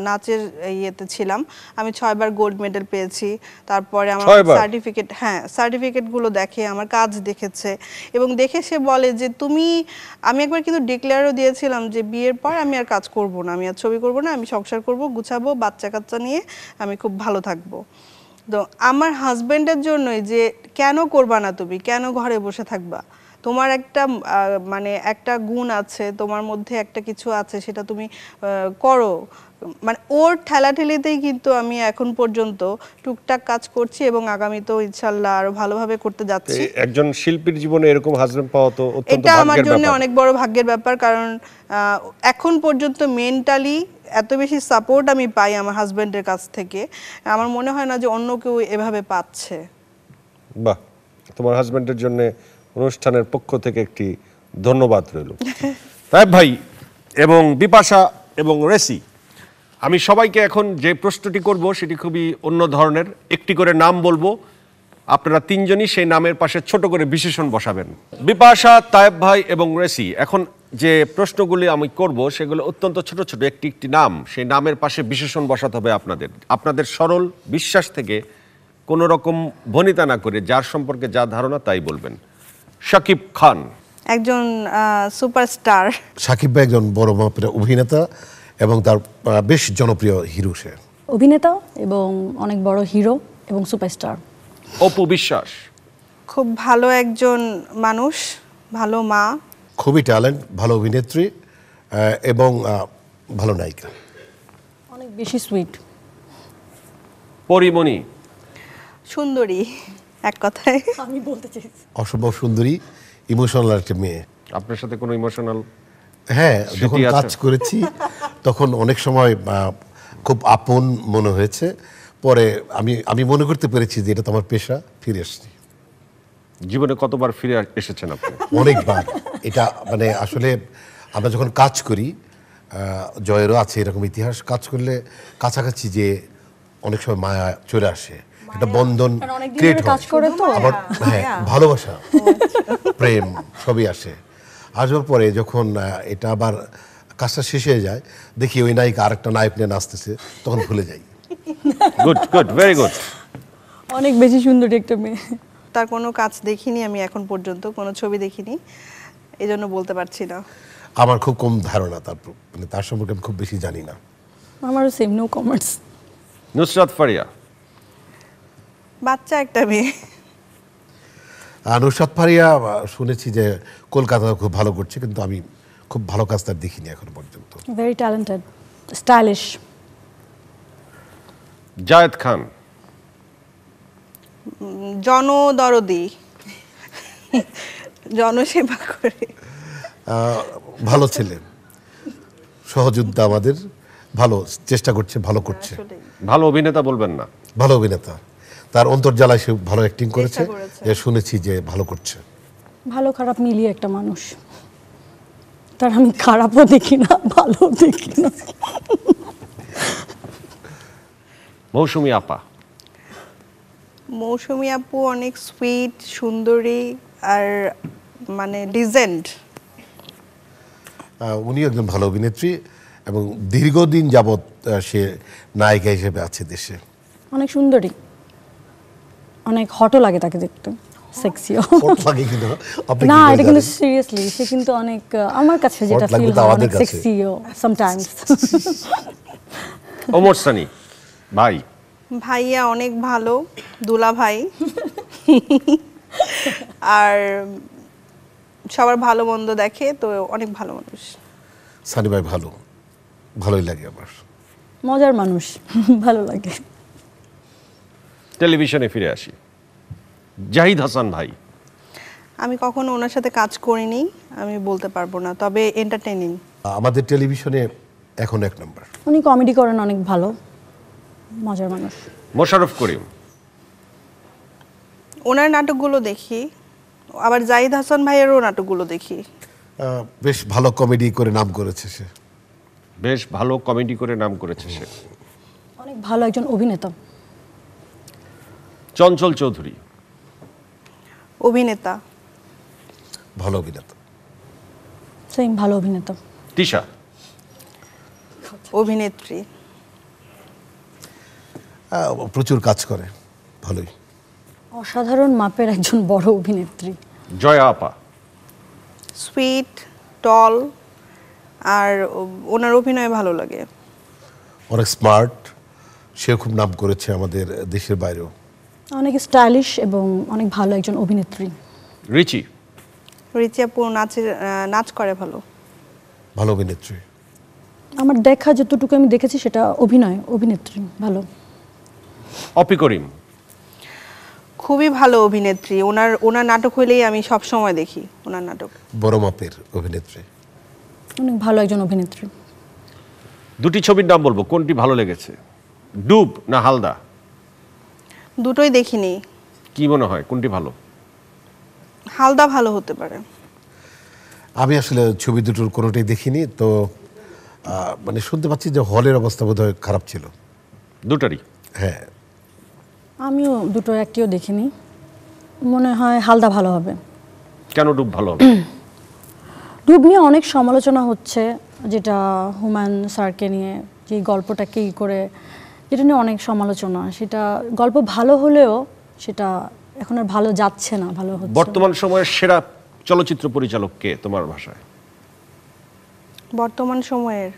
নাচের ইয়েতে ছিলাম আমি ছয়বার গোল্ড মেডেল পেয়েছি তারপরে আমার সার্টিফিকেট হ্যাঁ সার্টিফিকেটগুলো দেখে আমার কাজ দেখেছে এবং দেখে সে বলে যে তুমি আমি একবার কিন্তু ডিক্লেয়ারও দিয়েছিলাম যে বিয়ের পর আমি আর কাজ করব না আমি আর ছবি করব না আমি সংসার করব গুছাবো বাচ্চা কাচ্চা নিয়ে আমি খুব ভালো থাকবো তো আমার হাজব্যান্ডের জন্যই যে কেন করবা না তুমি কেন ঘরে বসে থাকবা তোমার একটা মানে একটা গুণ আছে তোমার মধ্যে একটা কিছু আছে সেটা তুমি করো মানে ওর ঠেলাঠেলিতেই কিন্তু আমি এখন পর্যন্ত টুকটাক কাজ করছি এবং আগামীতেও ইনশাল্লাহ আরো ভালোভাবে করতে যাচ্ছি একজন শিল্পীর জীবনে এরকম হাজরেন পাওয়া তো এটা আমার জন্য অনেক বড় ভাগ্যের ব্যাপার কারণ এখন পর্যন্ত মেন্টালি এত বেশি সাপোর্ট আমি পাই আমার হাজবেন্ডের কাছ থেকে আমার মনে হয় না যে অন্য কেউ এভাবে পাচ্ছে বাহ তোমার হাজবেন্ডের জন্য অনুষ্ঠানের পক্ষ থেকে একটি ধন্যবাদ রইল তাই ভাই এবং বিপাশা এবং রেসি আমি সবাইকে এখন যে প্রশ্নটি করব সেটি খুবই অন্য ধরনের একটি করে নাম বলবো আপনারা তিনজনই সেই নামের পাশে ছোট করে বিশেষণ বসাবেন বিপাশা তায়েব ভাই এবং রেসি এখন যে প্রশ্নগুলি আমি করব সেগুলো অত্যন্ত ছোট ছোট একটি একটি নাম সেই নামের পাশে বিশেষণ বসাতে হবে আপনাদের আপনাদের সরল বিশ্বাস থেকে কোনো রকম ভনিতা না করে যার সম্পর্কে যা ধারণা তাই বলবেন শাকিব খান একজন সুপারস্টার শাকিব ভাই একজন বড় মাপের অভিনেতা এবং তার বেশ জনপ্রিয় হিরো সে অভিনেতা এবং অনেক বড় হিরো এবং সুপারস্টার অপু বিশ্বাস খুব ভালো একজন মানুষ ভালো মা খুবই ট্যালেন্ট ভালো অভিনেত্রী এবং ভালো নায়িকা অনেক বেশি সুইট পরিমণি সুন্দরী এক কথায় আমি বলতে চাইছি অসম্ভব সুন্দরী ইমোশনাল একটা মেয়ে আপনার সাথে কোনো ইমোশনাল হ্যাঁ যখন কাজ করেছি তখন অনেক সময় খুব আপন মনে হয়েছে পরে আমি আমি মনে করতে পেরেছি যে এটা তো আমার পেশা ফিরে এসেছি জীবনে কতবার ফিরে এসেছেন আপনি অনেকবার এটা মানে আসলে আমরা যখন কাজ করি জয়েরও আছে এরকম ইতিহাস কাজ করলে কাছাকাছি যে অনেক সময় মায়া চলে আসে একটা বন্ধন ক্রিয়েট হয় আবার হ্যাঁ।, হ্যাঁ ভালোবাসা প্রেম সবই আসে আসার পরে যখন এটা আবার কাজটা শেষ হয়ে যায় দেখি ওই নায়িকা আরেকটা নায়ক নিয়ে নাচতেছে তখন ভুলে যাই গুড গুড ভেরি গুড অনেক বেশি সুন্দর একটা মেয়ে তার কোনো কাজ দেখিনি আমি এখন পর্যন্ত কোনো ছবি দেখিনি এই জন্য বলতে পারছি না আমার খুব কম ধারণা তার মানে তার সম্পর্কে আমি খুব বেশি জানি না আমারও same no comments Nusrat Faria বাচ্চা একটা মেয়ে নুসাদ ফারিয়া শুনেছি যে কলকাতা খুব ভালো করছে কিন্তু আমি খুব ভালো কাজ তার দেখিনি এখন পর্যন্ত very talented stylish Zayed Khan জনদরদি জনসেবা করে ভালো ছেলে সহযোদ্ধা আমাদের ভালো চেষ্টা করছে ভালো করছে ভালো অভিনেতা বলবেন না ভালো অভিনেতা তার অন্তর্জালায় সে ভালো অ্যাক্টিং করেছে যে শুনেছি যে ভালো করছে ভালো খারাপ মিলিয়ে একটা মানুষ তার আমি খারাপও দেখি না ভালো দেখি না মৌসুমি আপা মৌসুমি আপু অনেক সুইট সুন্দরী আর মানে ডিজেন্ট উনি একজন ভালো অভিনেত্রী এবং দীর্ঘদিন যাবৎ সে নায়িকা হিসেবে আছে দেশে অনেক সুন্দরী অনেক হটও লাগে তাকে দেখতে লাগে কিন্তু না এটা কিন্তু সিরিয়াসলি সে কিন্তু অনেক আমার কাছে যেটা ভাই ভাইয়া অনেক ভালো দুলা ভাই আর সবার ভালো মন্দ দেখে তো অনেক ভালো মানুষ সানি ভাই ভালো ভালোই লাগে আমার মজার মানুষ ভালো লাগে টেলিভিশনে ফিরে আসি জাহিদ হাসান ভাই আমি কখনো ওনার সাথে কাজ করিনি আমি বলতে পারবো না তবে এন্টারটেইনিং আমাদের টেলিভিশনে এখন এক নম্বর উনি কমেডি করেন অনেক ভালো মজার মানুষ মোশারফ করিম ওনার নাটকগুলো দেখি আবার জাহিদ হাসান ভাইয়েরও নাটকগুলো দেখি বেশ ভালো কমেডি করে নাম করেছে সে বেশ ভালো কমেডি করে নাম করেছে সে অনেক ভালো একজন অভিনেতা চঞ্চল চৌধুরী অভিনেতা ভালো অভিনেতা সেম ভালো অভিনেতা তিশা অভিনেত্রী প্রচুর কাজ করে ভালোই অসাধারণ মাপের একজন বড় অভিনেত্রী জয়া আপা সুইট টল আর ওনার অভিনয় ভালো লাগে অনেক স্মার্ট সে খুব নাম করেছে আমাদের দেশের বাইরেও অনেক স্টাইলিশ এবং অনেক ভালো একজন অভিনেত্রী রিচি রিচি আপু নাচের নাচ করে ভালো ভালো অভিনেত্রী আমার দেখা যতটুকু আমি দেখেছি সেটা অভিনয় অভিনেত্রী ভালো অপি করিম খুবই ভালো অভিনেত্রী ওনার ওনার নাটক হলেই আমি সব সময় দেখি ওনার নাটক বড় মাপের অভিনেত্রী অনেক ভালো একজন অভিনেত্রী দুটি ছবির নাম বলবো কোনটি ভালো লেগেছে ডুব না হালদা দুটোই দেখিনি কি মনে হয় কোনটি ভালো হালদা ভালো হতে পারে আমি আসলে ছবি দুটোর কোনোটাই দেখিনি তো মানে শুনতে পাচ্ছি যে হলের অবস্থা বোধহয় খারাপ ছিল দুটারই হ্যাঁ আমিও দুটো একটিও দেখিনি মনে হয় হালদা ভালো হবে কেন ডুব ভালো হবে ডুব নিয়ে অনেক সমালোচনা হচ্ছে যেটা হুমায়ুন স্যারকে নিয়ে যে গল্পটাকে ই করে যেটা নিয়ে অনেক সমালোচনা সেটা গল্প ভালো হলেও সেটা এখন আর ভালো যাচ্ছে না ভালো হচ্ছে বর্তমান সময়ের সেরা চলচ্চিত্র পরিচালক কে তোমার ভাষায় বর্তমান সময়ের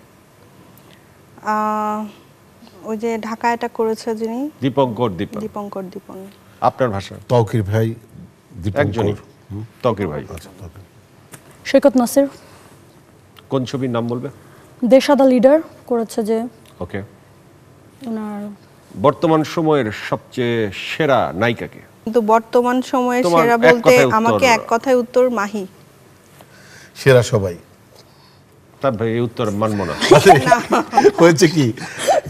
ওই যে ঢাকা এটা করেছে যিনি দীপঙ্কর দীপন দীপঙ্কর দীপন আপনার ভাষা তৌকির ভাই দীপঙ্কর তৌকির ভাই আচ্ছা, সৈকত নাসির কোন ছবির নাম বলবে দেশাদা লিডার করেছে যে ওকে বর্তমান সময়ের সবচেয়ে সেরা নায়িকাকে কিন্তু বর্তমান সময়ের সেরা বলতে আমাকে এক কথায় উত্তর মাহি সেরা সবাই তার ভাই এই উত্তর না হয়েছে কি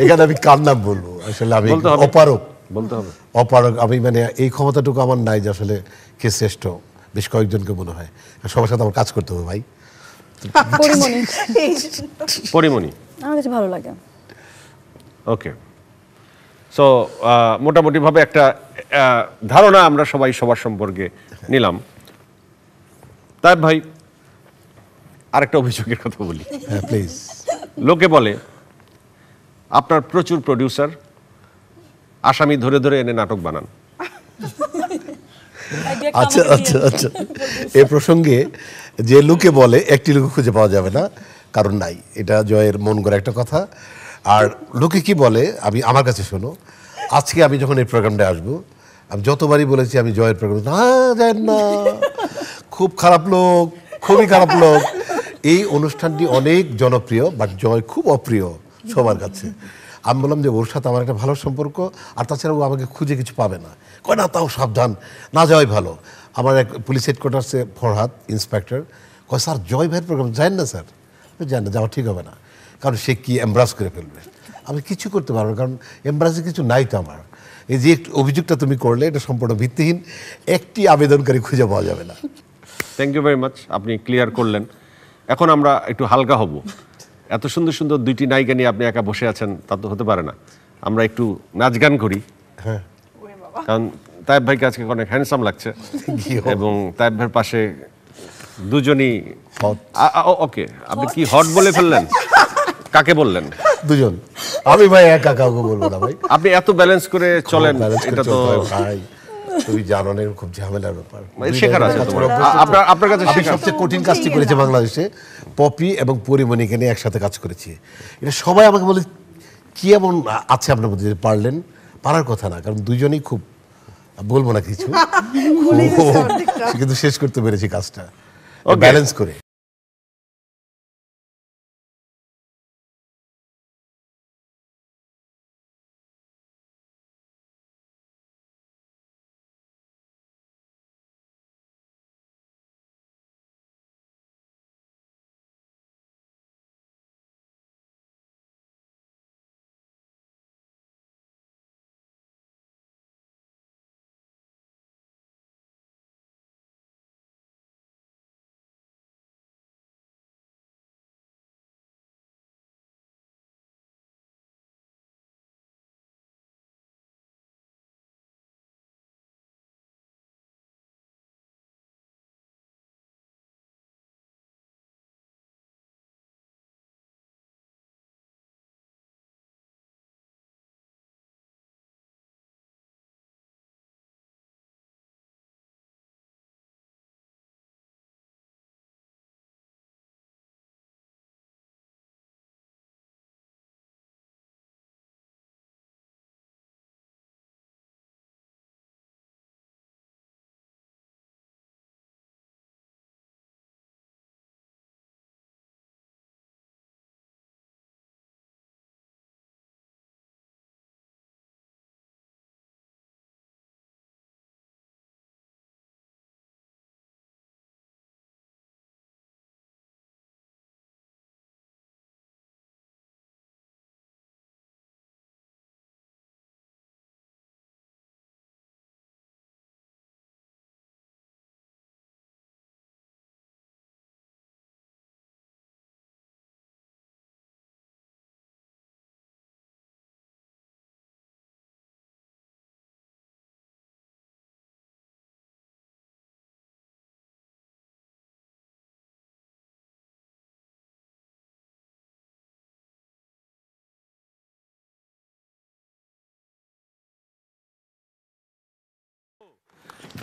এখানে আমি কার নাম বলবো আসলে আমি অপারক বলতে হবে অপারক আমি মানে এই ক্ষমতাটুকু আমার নাই যে আসলে কে শ্রেষ্ঠ বেশ কয়েকজনকে মনে হয় সবার সাথে আমার কাজ করতে হবে ভাই পরিমণি পরিমণি আমার কাছে ভালো লাগে ওকে সো uh, মোটামুটিভাবে একটা ধারণা আমরা সবাই সবার সম্পর্কে নিলাম তাই ভাই আরেকটা অভিযোগের কথা বলি হ্যাঁ প্লিজ লোকে বলে আপনার প্রচুর প্রডিউসার আসামি ধরে ধরে এনে নাটক বানান আচ্ছা আচ্ছা আচ্ছা এ প্রসঙ্গে যে লোকে বলে একটি লোক খুঁজে পাওয়া যাবে না কারণ নাই এটা জয়ের মন করা একটা কথা আর লোকে কি বলে আমি আমার কাছে শোনো আজকে আমি যখন এই প্রোগ্রামটা আসবো আমি যতবারই বলেছি আমি জয়ের প্রোগ্রাম না যায় না খুব খারাপ লোক খুবই খারাপ লোক এই অনুষ্ঠানটি অনেক জনপ্রিয় বাট জয় খুব অপ্রিয় সবার কাছে আমি বললাম যে ওর সাথে আমার একটা ভালো সম্পর্ক আর তাছাড়া ও আমাকে খুঁজে কিছু পাবে না কয় না তাও সাবধান না যাওয়াই ভালো আমার এক পুলিশ হেডকোয়ার্টার্সে ফরহাদ ইন্সপেক্টর কয় স্যার জয় ভাইয়ের প্রোগ্রাম যায় না স্যার জানেন না যাওয়া ঠিক হবে না কারণ সে কি এমব্রাস করে ফেলবে আমি কিছু করতে পারবো কারণ এমব্রাসে কিছু নাই তো আমার এই যে অভিযোগটা তুমি করলে এটা সম্পূর্ণ ভিত্তিহীন একটি আবেদনকারী খুঁজে পাওয়া যাবে না থ্যাংক ইউ ভেরি মাচ আপনি ক্লিয়ার করলেন এখন আমরা একটু হালকা হব এত সুন্দর সুন্দর দুইটি নায়িকা নিয়ে আপনি একা বসে আছেন তা তো হতে পারে না আমরা একটু নাচ গান করি হ্যাঁ কারণ তায়েব ভাইকে আজকে অনেক হ্যান্ডসাম লাগছে এবং তায়েব ভাইয়ের পাশে দুজনই ওকে আপনি কি হট বলে ফেললেন কাকে বললেন দুজন আমি ভাই একা কাউকে বলবো না ভাই আপনি এত ব্যালেন্স করে চলেন এটা তো ভাই তুমি জানো না খুব ঝামেলার ব্যাপার মানে শেখার আছে আপনার আপনার কাছে শেখা সবচেয়ে কঠিন কাজটি করেছে বাংলাদেশে পপি এবং পরিমণিকে নিয়ে একসাথে কাজ করেছি এটা সবাই আমাকে বলে কি এমন আছে আপনার মধ্যে পারলেন পারার কথা না কারণ দুজনেই খুব বলবো না কিছু কিন্তু শেষ করতে পেরেছি কাজটা ব্যালেন্স করে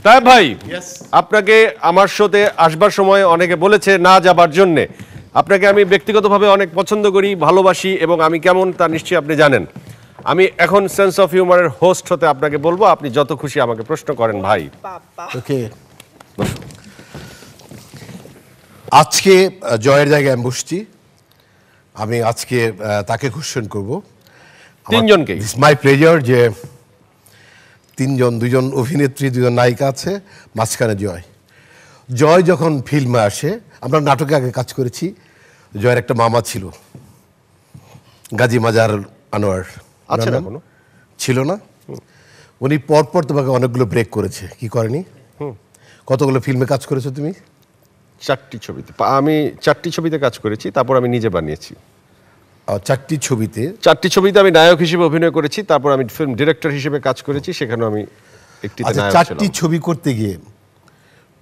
তাই ভাই আপনাকে আমার শোতে আসবার সময় অনেকে বলেছে না যাবার জন্য আপনাকে আমি ব্যক্তিগতভাবে অনেক পছন্দ করি ভালোবাসি এবং আমি কেমন তা নিশ্চয়ই আপনি জানেন আমি এখন সেন্স অফ হিউমারের হোস্ট হতে আপনাকে বলবো আপনি যত খুশি আমাকে প্রশ্ন করেন ভাই ওকে আজকে জয়ের জায়গায় আমি বসছি আমি আজকে তাকে কোশ্চেন করবো তিনজনকে ইটস মাই প্লেজার যে তিনজন দুজন অভিনেত্রী দুজন নায়িকা আছে মাঝখানে জয় জয় যখন ফিল্মে আসে আমরা নাটকে আগে কাজ করেছি জয়ের একটা মামা ছিল গাজী মাজার আনোয়ার ছিল না উনি পরপর তোমাকে অনেকগুলো ব্রেক করেছে কি করেনি কতগুলো ফিল্মে কাজ করেছো তুমি চারটি ছবিতে আমি চারটি ছবিতে কাজ করেছি তারপর আমি নিজে বানিয়েছি চারটি ছবিতে চারটি ছবিতে আমি নায়ক হিসেবে অভিনয় করেছি তারপর আমি ফিল্ম ডিরেক্টর হিসেবে কাজ করেছি সেখানেও আমি একটি আচ্ছা, চারটি ছবি করতে গিয়ে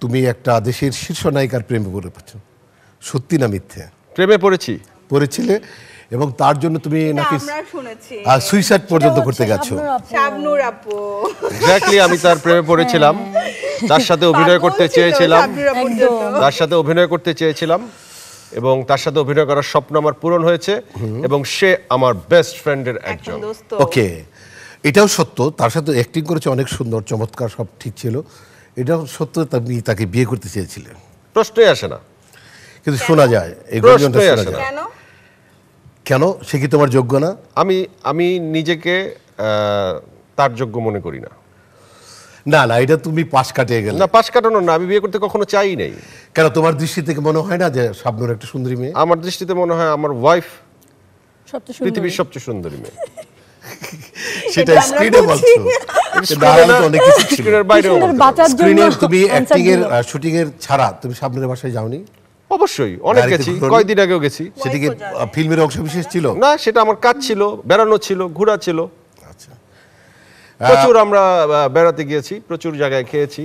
তুমি একটা দেশের শীর্ষ নায়িকার প্রেমে পড়ে পাচ্ছ সত্যি না মিথ্যে প্রেমে পড়েছি পড়েছিলে এবং তার জন্য তুমি নাকি সুইসাইড পর্যন্ত করতে গেছো এক্স্যাক্টলি আমি তার প্রেমে পড়েছিলাম তার সাথে অভিনয় করতে চেয়েছিলাম তার সাথে অভিনয় করতে চেয়েছিলাম এবং তার সাথে অভিনয় করার স্বপ্ন আমার পূরণ হয়েছে এবং সে আমার বেস্ট ফ্রেন্ডের একজন ওকে এটাও সত্য তার সাথে অ্যাক্টিং করেছে অনেক সুন্দর চমৎকার সব ঠিক ছিল এটাও সত্য আপনি তাকে বিয়ে করতে চেয়েছিলেন প্রশ্নই আসে না কিন্তু শোনা যায় এই গর্জনটা শোনা যায় কেন সে কি তোমার যোগ্য না আমি আমি নিজেকে তার যোগ্য মনে করি না না না এটা তুমি পাশ কাটিয়ে গেলে না পাশ কাটানো না আমি বিয়ে করতে কখনো চাই নাই কেন তোমার দৃষ্টি থেকে মনে হয় না যে শাবনুর একটা সুন্দরী মেয়ে আমার দৃষ্টিতে মনে হয় আমার ওয়াইফ পৃথিবীর সবচেয়ে সুন্দরী মেয়ে সেটা স্ক্রিনে বলছো তুমি ছাড়া তুমি সামনের বাসায় যাওনি অবশ্যই অনেক গেছি কয়েকদিন আগেও গেছি সেদিকে ফিল্মের অংশ বিশেষ ছিল না সেটা আমার কাজ ছিল বেড়ানো ছিল ঘোরা ছিল প্রচুর আমরা বেড়াতে গিয়েছি প্রচুর জায়গায় খেয়েছি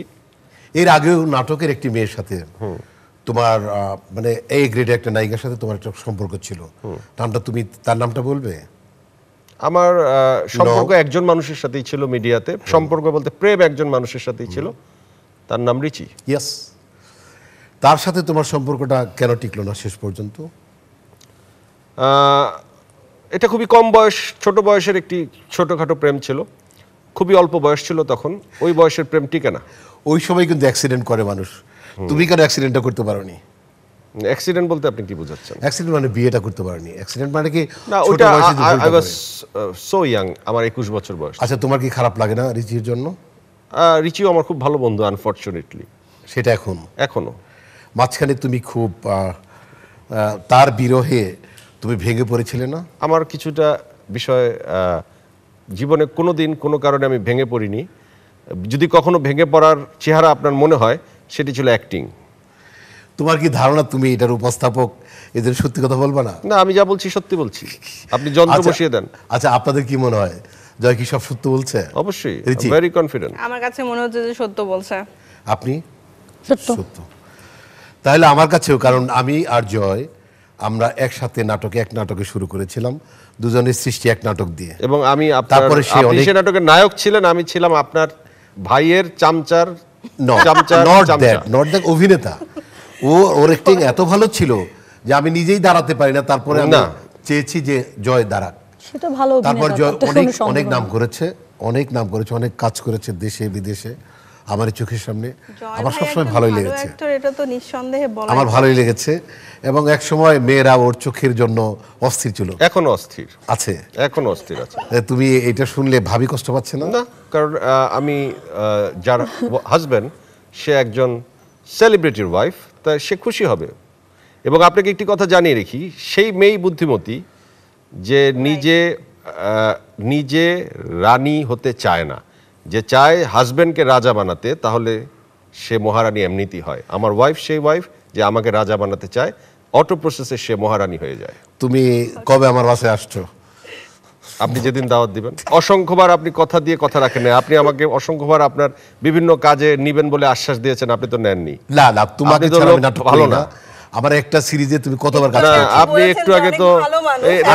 এর আগেও নাটকের একটি মেয়ের সাথে তোমার মানে এই গ্রেডে একটা নায়িকার সাথে তোমার একটা সম্পর্ক ছিল নামটা তুমি তার নামটা বলবে আমার সম্পর্ক একজন মানুষের সাথেই ছিল মিডিয়াতে সম্পর্ক বলতে প্রেম একজন মানুষের সাথেই ছিল তার নাম রিচি ইয়াস তার সাথে তোমার সম্পর্কটা কেন টিকলো না শেষ পর্যন্ত এটা খুবই কম বয়স ছোট বয়সের একটি ছোটোখাটো প্রেম ছিল খুবই অল্প বয়স ছিল তখন ওই বয়সের প্রেম টিকে না ওই সময় কিন্তু অ্যাক্সিডেন্ট করে মানুষ তুমি কেন অ্যাক্সিডেন্টটা করতে পারোনি অ্যাক্সিডেন্ট বলতে আপনি কি বোঝাচ্ছেন অ্যাক্সিডেন্ট মানে বিয়েটা করতে পারেনি অ্যাক্সিডেন্ট মানে কি না ওটা আই ওয়াজ সো ইয়াং আমার 21 বছর বয়স আচ্ছা তোমার কি খারাপ লাগে না রিচির জন্য রিচিও আমার খুব ভালো বন্ধু আনফরচুনেটলি সেটা এখন এখনো মাঝখানে তুমি খুব তার বিরহে তুমি ভেঙে পড়েছিলে না আমার কিছুটা বিষয় জীবনে কোনো দিন কোনো কারণে আমি ভেঙে পড়িনি যদি কখনো ভেঙে পড়ার চেহারা আপনার মনে হয় সেটি ছিল অ্যাক্টিং তোমার কি ধারণা তুমি এটার উপস্থাপক এদের সত্যি কথা বলবা না না আমি যা বলছি সত্যি বলছি আপনি যন্ত্র আচ্ছা, বসিয়ে দেন আচ্ছা আপনাদের কি মনে হয় জয় কি সব সত্য বলছে অবশ্যই ভেরি কনফিডেন্ট আমার কাছে মনে হচ্ছে যে সত্য বলছে আপনি সত্য সত্য তাহলে আমার কাছেও কারণ আমি আর জয় আমরা একসাথে নাটকে এক নাটকে শুরু করেছিলাম দুজনের সৃষ্টি এক নাটক দিয়ে এবং আমি তারপরে সে নাটকের নায়ক ছিলেন আমি ছিলাম আপনার ভাইয়ের চামচার অভিনেতা ও ওর অ্যাক্টিং এত ভালো ছিল যে আমি নিজেই দাঁড়াতে পারি না তারপরে আমি চেয়েছি যে জয় দাঁড়াক তারপর জয় অনেক অনেক নাম করেছে অনেক নাম করেছে অনেক কাজ করেছে দেশে বিদেশে আমার চোখের সামনে আমার সবসময় ভালোই লেগেছে এটা তো আমার ভালোই লেগেছে এবং এক সময় মেয়েরা ওর চোখের জন্য অস্থির ছিল এখন অস্থির আছে এখন অস্থির আছে তুমি এটা শুনলে ভাবি কষ্ট পাচ্ছে না না কারণ আমি যার হাজব্যান্ড সে একজন সেলিব্রিটির ওয়াইফ তা সে খুশি হবে এবং আপনাকে একটি কথা জানিয়ে রেখি সেই মেয়ে বুদ্ধিমতী যে নিজে নিজে রানী হতে চায় না যে চায় হাজব্যান্ডকে রাজা বানাতে তাহলে সে মহারানী এমনিতেই হয় আমার ওয়াইফ সেই ওয়াইফ যে আমাকে রাজা বানাতে চায় অটো প্রসেসে সে মহারানী হয়ে যায় তুমি কবে আমার বাসায় আসছো আপনি যেদিন দাওয়াত দিবেন অসংখ্যবার আপনি কথা দিয়ে কথা রাখেন আপনি আমাকে অসংখ্যবার আপনার বিভিন্ন কাজে নিবেন বলে আশ্বাস দিয়েছেন আপনি তো নেননি না না তোমাকে ভালো না আমার একটা সিরিজে তুমি কতবার কাজ করেছো আপনি একটু আগে তো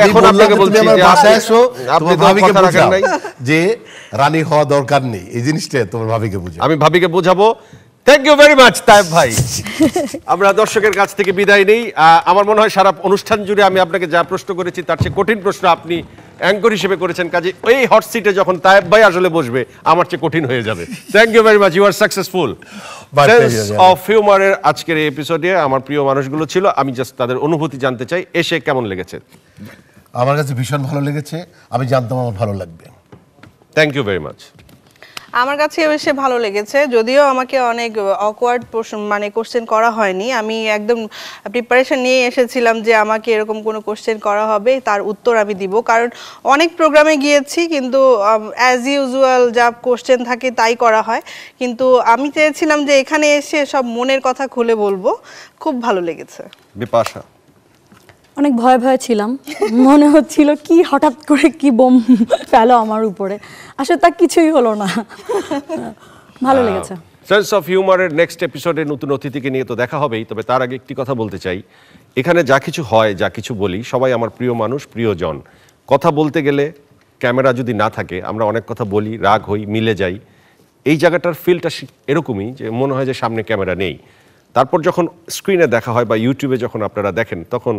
এখন আপনাকে বলছি আমার বাসায় এসো আপনি তো ভাবিকে রাখেন নাই যে রানী হওয়া দরকার নেই এই জিনিসটা তোমার ভাবিকে বুঝাও আমি ভাবিকে বোঝাবো thank you very much Taib ভাই আমরা দর্শকের কাছ থেকে বিদায় নেই আমার মনে হয় সারা অনুষ্ঠান জুড়ে আমি আপনাকে যা প্রশ্ন করেছি তার চেয়ে কঠিন প্রশ্ন আপনি অ্যাঙ্কর হিসেবে করেছেন কাজে এই হট সিটে যখন তায়েব ভাই আসলে বসবে আমার চেয়ে কঠিন হয়ে যাবে thank you very much you are successful of হিউমারের আজকের এই এপিসোডে আমার প্রিয় মানুষগুলো ছিল আমি জাস্ট তাদের অনুভূতি জানতে চাই এসে কেমন লেগেছে আমার কাছে ভীষণ ভালো লেগেছে আমি জানতাম আমার ভালো লাগবে থ্যাংক ইউ ভেরি মাচ আমার কাছে এসে ভালো লেগেছে যদিও আমাকে অনেক অকওয়ার্ড প্রশ্ন মানে কোশ্চেন করা হয়নি আমি একদম প্রিপারেশন নিয়ে এসেছিলাম যে আমাকে এরকম কোনো কোশ্চেন করা হবে তার উত্তর আমি দিব কারণ অনেক প্রোগ্রামে গিয়েছি কিন্তু অ্যাজ ইউজুয়াল যা কোশ্চেন থাকে তাই করা হয় কিন্তু আমি চেয়েছিলাম যে এখানে এসে সব মনের কথা খুলে বলবো খুব ভালো লেগেছে বিপাশা অনেক ভয়ে ভয়ে ছিলাম মনে হচ্ছিল কি হঠাৎ করে কি বোম ফেলো আমার উপরে আসলে তা কিছুই হলো না ভালো লেগেছে সেন্স অফ হিউমারের নেক্সট এপিসোডে নতুন অতিথিকে নিয়ে তো দেখা হবেই তবে তার আগে একটি কথা বলতে চাই এখানে যা কিছু হয় যা কিছু বলি সবাই আমার প্রিয় মানুষ প্রিয়জন কথা বলতে গেলে ক্যামেরা যদি না থাকে আমরা অনেক কথা বলি রাগ হই মিলে যাই এই জায়গাটার ফিলটা এরকমই যে মনে হয় যে সামনে ক্যামেরা নেই তারপর যখন স্ক্রিনে দেখা হয় বা ইউটিউবে যখন আপনারা দেখেন তখন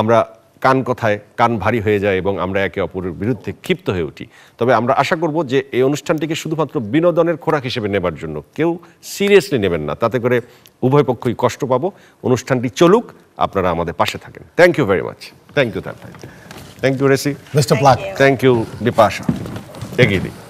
আমরা কান কথায় কান ভারী হয়ে যায় এবং আমরা একে অপরের বিরুদ্ধে ক্ষিপ্ত হয়ে উঠি তবে আমরা আশা করব যে এই অনুষ্ঠানটিকে শুধুমাত্র বিনোদনের খোরাক হিসেবে নেবার জন্য কেউ সিরিয়াসলি নেবেন না তাতে করে উভয় পক্ষই কষ্ট পাবো অনুষ্ঠানটি চলুক আপনারা আমাদের পাশে থাকেন thank you very much thank you thank you রেসি থ্যাংক ইউ দীপাশা এগিয়ে দিই